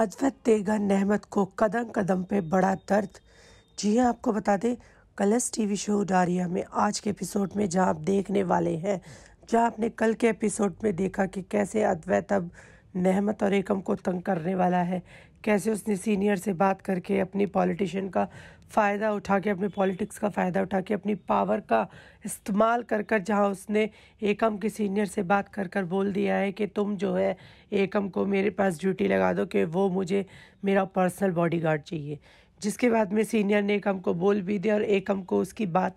अजवत तेगा नहमत को कदम कदम पे बड़ा दर्द जी हाँ आपको बता दें कलर्स टीवी शो डारिया में आज के एपिसोड में जहाँ आप देखने वाले हैं जहाँ आपने कल के एपिसोड में देखा कि कैसे अद्वैत अब नहमत और एकम को तंग करने वाला है कैसे उसने सीनियर से बात करके अपनी पॉलिटिशियन का फ़ायदा उठा के अपने पॉलिटिक्स का फ़ायदा उठा के अपनी पावर का इस्तेमाल कर कर जहाँ उसने एकम के सीनियर से बात कर कर बोल दिया है कि तुम जो है एकम को मेरे पास ड्यूटी लगा दो कि वो मुझे मेरा पर्सनल बॉडीगार्ड चाहिए जिसके बाद में सीनियर ने एकम को बोल भी दिया और एकम को उसकी बात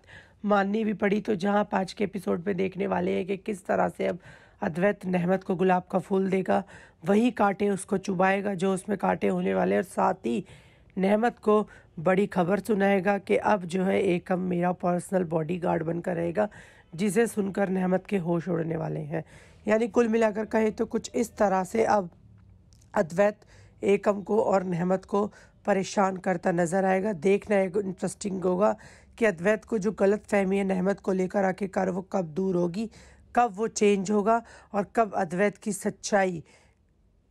माननी भी पड़ी तो जहाँ पाँच के एपिसोड में देखने वाले हैं कि किस तरह से अब अद्वैत नहमत को गुलाब का फूल देगा वही कांटे उसको चुबाएगा जो उसमें कांटे होने वाले और साथ ही नहमत को बड़ी खबर सुनाएगा कि अब जो है एकम मेरा पर्सनल बॉडी गार्ड बनकर रहेगा जिसे सुनकर नहमत के होश उड़ने वाले हैं यानी कुल मिलाकर कहें तो कुछ इस तरह से अब अद्वैत एकम को और नहमत को परेशान करता नज़र आएगा देखना एक इंटरेस्टिंग होगा कि अद्वैत को जो गलत फहमी है नहमत को लेकर आखिरकार वो कब दूर होगी कब वो चेंज होगा और कब अद्वैत की सच्चाई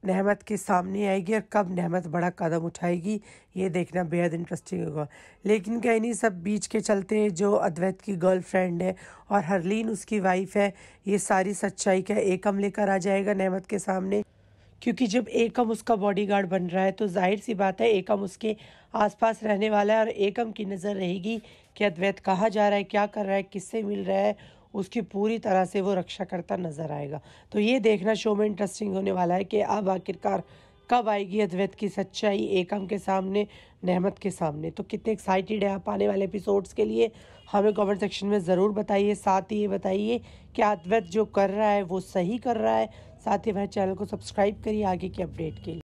नहमत के सामने आएगी और कब नहमत बड़ा कदम उठाएगी ये देखना बेहद इंटरेस्टिंग होगा लेकिन क्या इन्हीं सब बीच के चलते हैं जो अद्वैत की गर्लफ्रेंड है और हरलीन उसकी वाइफ है ये सारी सच्चाई का एकम लेकर आ जाएगा नहमत के सामने क्योंकि जब एकम उसका बॉडीगार्ड बन रहा है तो जाहिर सी बात है एकम उसके आसपास रहने वाला है और एकम की नज़र रहेगी कि अद्वैत कहाँ जा रहा है क्या कर रहा है किससे मिल रहा है उसकी पूरी तरह से वो रक्षा करता नज़र आएगा तो ये देखना शो में इंटरेस्टिंग होने वाला है कि अब आखिरकार कब आएगी अद्वैत की सच्चाई एकम के सामने नहमत के सामने तो कितने एक्साइटेड है आप आने वाले एपिसोड्स के लिए हमें कमेंट सेक्शन में ज़रूर बताइए साथ ही ये बताइए कि अद्वैत जो कर रहा है वो सही कर रहा है साथ ही वह चैनल को सब्सक्राइब करिए आगे की अपडेट के लिए